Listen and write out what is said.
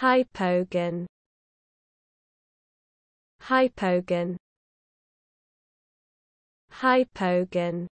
Hypogon. Hypogon. Hypogon.